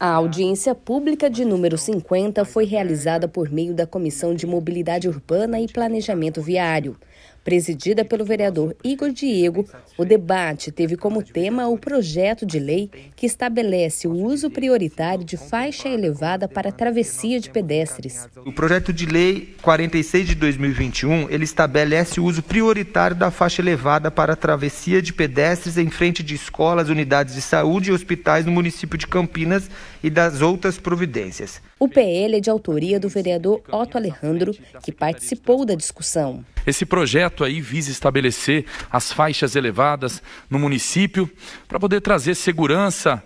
A audiência pública de número 50 foi realizada por meio da Comissão de Mobilidade Urbana e Planejamento Viário. Presidida pelo vereador Igor Diego, o debate teve como tema o projeto de lei que estabelece o uso prioritário de faixa elevada para travessia de pedestres. O projeto de lei 46 de 2021, ele estabelece o uso prioritário da faixa elevada para travessia de pedestres em frente de escolas, unidades de saúde e hospitais no município de Campinas e das outras providências. O PL é de autoria do vereador Otto Alejandro, que participou da discussão. Esse projeto projeto aí visa estabelecer as faixas elevadas no município para poder trazer segurança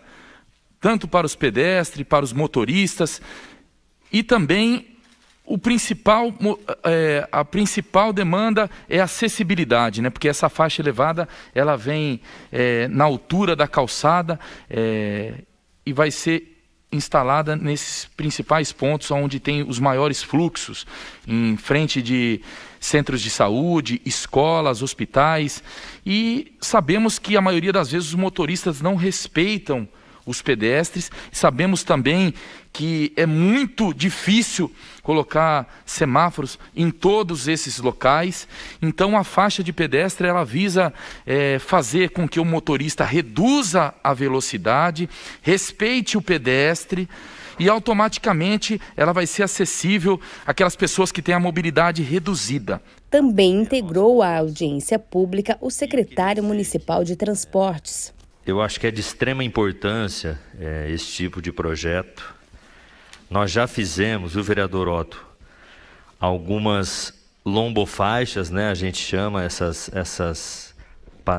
tanto para os pedestres, para os motoristas e também o principal, é, a principal demanda é acessibilidade, né? porque essa faixa elevada ela vem é, na altura da calçada é, e vai ser instalada nesses principais pontos onde tem os maiores fluxos, em frente de centros de saúde, escolas, hospitais. E sabemos que a maioria das vezes os motoristas não respeitam os pedestres. Sabemos também que é muito difícil colocar semáforos em todos esses locais. Então, a faixa de pedestre ela visa é, fazer com que o motorista reduza a velocidade, respeite o pedestre e automaticamente ela vai ser acessível àquelas pessoas que têm a mobilidade reduzida. Também integrou a audiência pública o secretário municipal de transportes. Eu acho que é de extrema importância é, esse tipo de projeto. Nós já fizemos, o vereador Otto, algumas lombofaixas, né? A gente chama essas, essas,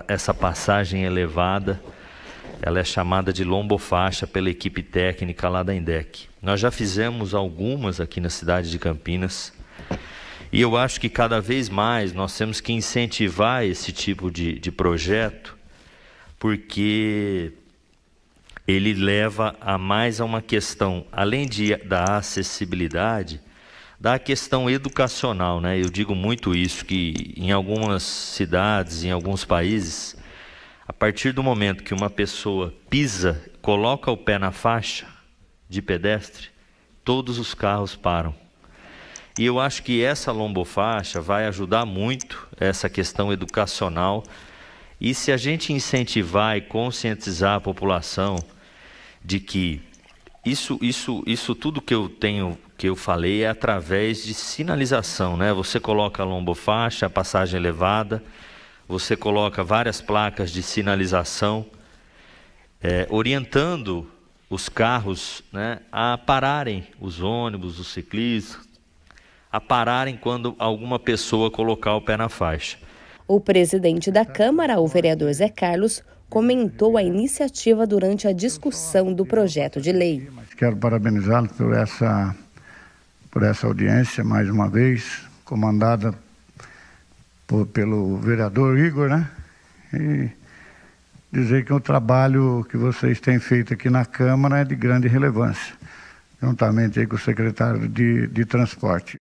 essa passagem elevada. Ela é chamada de lombofaixa pela equipe técnica lá da Indec. Nós já fizemos algumas aqui na cidade de Campinas. E eu acho que cada vez mais nós temos que incentivar esse tipo de, de projeto porque ele leva a mais a uma questão, além de, da acessibilidade, da questão educacional. Né? Eu digo muito isso, que em algumas cidades, em alguns países, a partir do momento que uma pessoa pisa, coloca o pé na faixa de pedestre, todos os carros param. E eu acho que essa lombofaixa vai ajudar muito essa questão educacional e se a gente incentivar e conscientizar a população de que isso, isso, isso tudo que eu tenho, que eu falei, é através de sinalização, né? Você coloca a lombofaixa, a passagem elevada, você coloca várias placas de sinalização, é, orientando os carros né, a pararem, os ônibus, os ciclistas, a pararem quando alguma pessoa colocar o pé na faixa. O presidente da Câmara, o vereador Zé Carlos, comentou a iniciativa durante a discussão do projeto de lei. Quero parabenizá-lo por essa, por essa audiência, mais uma vez, comandada por, pelo vereador Igor, né? E dizer que o trabalho que vocês têm feito aqui na Câmara é de grande relevância, juntamente com o secretário de, de Transporte.